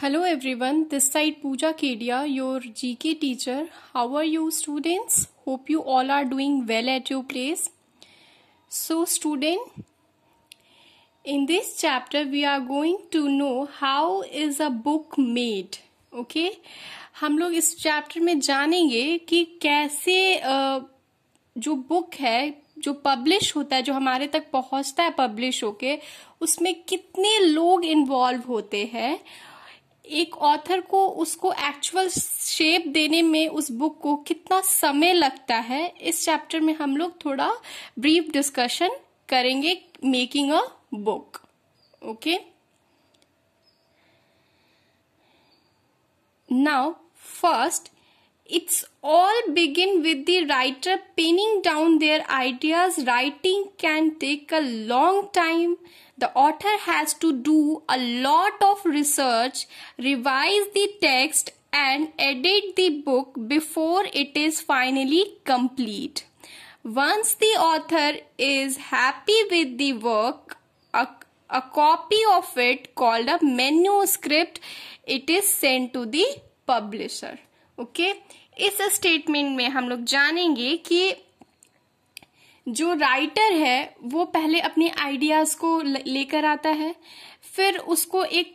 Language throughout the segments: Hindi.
Hello everyone this side Pooja Kedia your GK teacher how are you students hope you all are doing well at your place so student in this chapter we are going to know how is a book made okay हम लोग इस चैप्टर में जानेंगे कि कैसे जो बुक है जो पब्लिश होता है जो हमारे तक पहुंचता है पब्लिश होके उसमें कितने लोग इन्वॉल्व होते हैं एक ऑथर को उसको एक्चुअल शेप देने में उस बुक को कितना समय लगता है इस चैप्टर में हम लोग थोड़ा ब्रीफ डिस्कशन करेंगे making a book okay now first it's all begin with the writer pinning down their ideas writing can take a long time the author has to do a lot of research revise the text and edit the book before it is finally complete once the author is happy with the work a, a copy of it called a manuscript it is sent to the publisher okay इस स्टेटमेंट में हम लोग जानेंगे कि जो राइटर है वो पहले अपने आइडियाज को लेकर आता है फिर उसको एक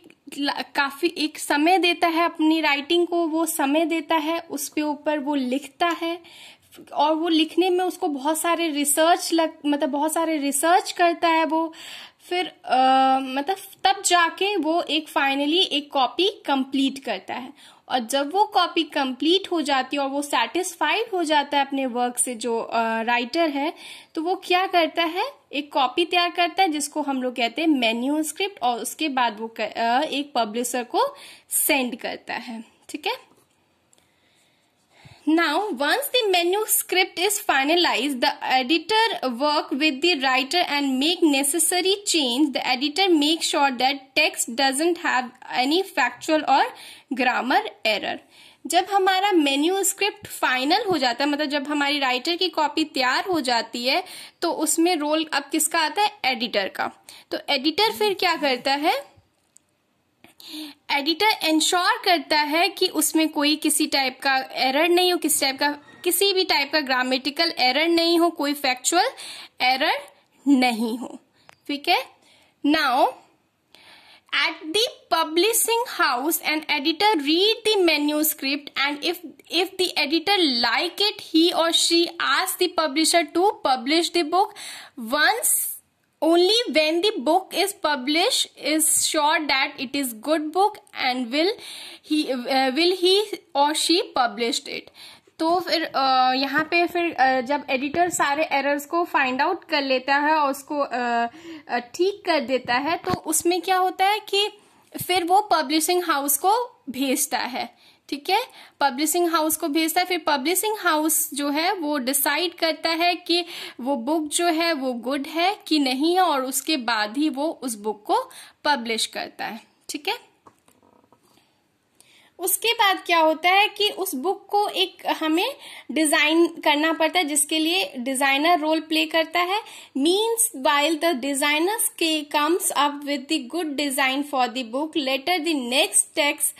काफी एक समय देता है अपनी राइटिंग को वो समय देता है उसके ऊपर वो लिखता है और वो लिखने में उसको बहुत सारे रिसर्च लग मतलब बहुत सारे रिसर्च करता है वो फिर आ, मतलब तब जाके वो एक फाइनली एक कॉपी कंप्लीट करता है और जब वो कॉपी कंप्लीट हो जाती है और वो सेटिस्फाइड हो जाता है अपने वर्क से जो आ, राइटर है तो वो क्या करता है एक कॉपी तैयार करता है जिसको हम लोग कहते हैं मेन्यू स्क्रिप्ट और उसके बाद वो कर, आ, एक पब्लिशर को सेंड करता है ठीक है Now, once the menu script is finalized, the editor work with the writer and make necessary change. The editor make sure that text doesn't have any factual or grammar error. जब हमारा मेन्यू स्क्रिप्ट फाइनल हो जाता है मतलब जब हमारी राइटर की कॉपी तैयार हो जाती है तो उसमें रोल अब किसका आता है एडिटर का तो एडिटर फिर क्या करता है एडिटर इंश्योर करता है कि उसमें कोई किसी टाइप का एरर नहीं हो किसी टाइप का किसी भी टाइप का ग्रामेटिकल एरर नहीं हो कोई फैक्चुअल एरर नहीं हो ठीक है now at the publishing house and editor read the manuscript and if if the editor like it he और she ask the publisher to publish the book once only when the book is published is sure that it is good book and will he uh, will he or she published it तो फिर यहाँ पे फिर जब एडिटर सारे एरर्स को फाइंड आउट कर लेता है और उसको ठीक कर देता है तो उसमें क्या होता है कि फिर वो पब्लिशिंग हाउस को भेजता है ठीक है पब्लिशिंग हाउस को भेजता है फिर पब्लिशिंग हाउस जो है वो डिसाइड करता है कि वो बुक जो है वो गुड है कि नहीं है और उसके बाद ही वो उस बुक को पब्लिश करता है ठीक है उसके बाद क्या होता है कि उस बुक को एक हमें डिजाइन करना पड़ता है जिसके लिए डिजाइनर रोल प्ले करता है मीन्स वाइल द डिजाइनर्स के comes up with the good design for the book later the next text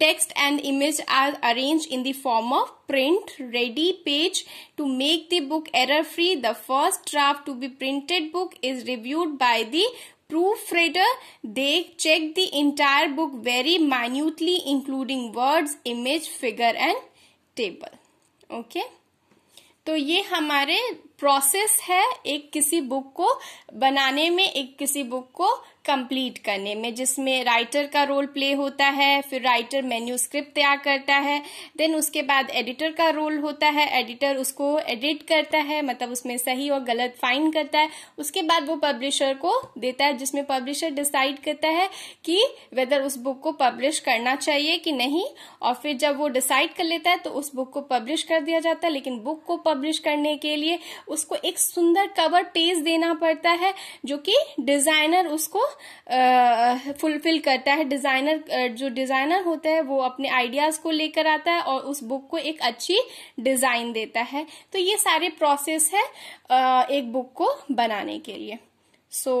text and image are arrange in the form of print ready page to make the book error free the first draft to be printed book is reviewed by the proof reader they check the entire book very minutely including words image figure and table okay तो ये हमारे प्रोसेस है एक किसी बुक को बनाने में एक किसी बुक को कंप्लीट करने में जिसमें राइटर का रोल प्ले होता है फिर राइटर मेन्यूस्क्रिप्ट तैयार करता है देन उसके बाद एडिटर का रोल होता है एडिटर उसको एडिट करता है मतलब उसमें सही और गलत फाइन करता है उसके बाद वो पब्लिशर को देता है जिसमें पब्लिशर डिसाइड करता है कि वेदर उस बुक को पब्लिश करना चाहिए कि नहीं और फिर जब वो डिसाइड कर लेता है तो उस बुक को पब्लिश कर दिया जाता है लेकिन बुक को पब्लिश करने के लिए उसको एक सुंदर कवर पेज देना पड़ता है जो कि डिजाइनर उसको फुलफिल करता है डिजाइनर जो डिजाइनर होता है वो अपने आइडियाज को लेकर आता है और उस बुक को एक अच्छी डिजाइन देता है तो ये सारे प्रोसेस है uh, एक बुक को बनाने के लिए so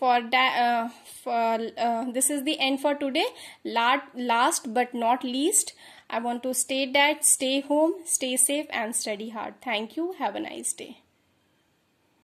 for that uh, for, uh, this is the end for today last, last but not least i want to state that stay home stay safe and study hard thank you have a nice day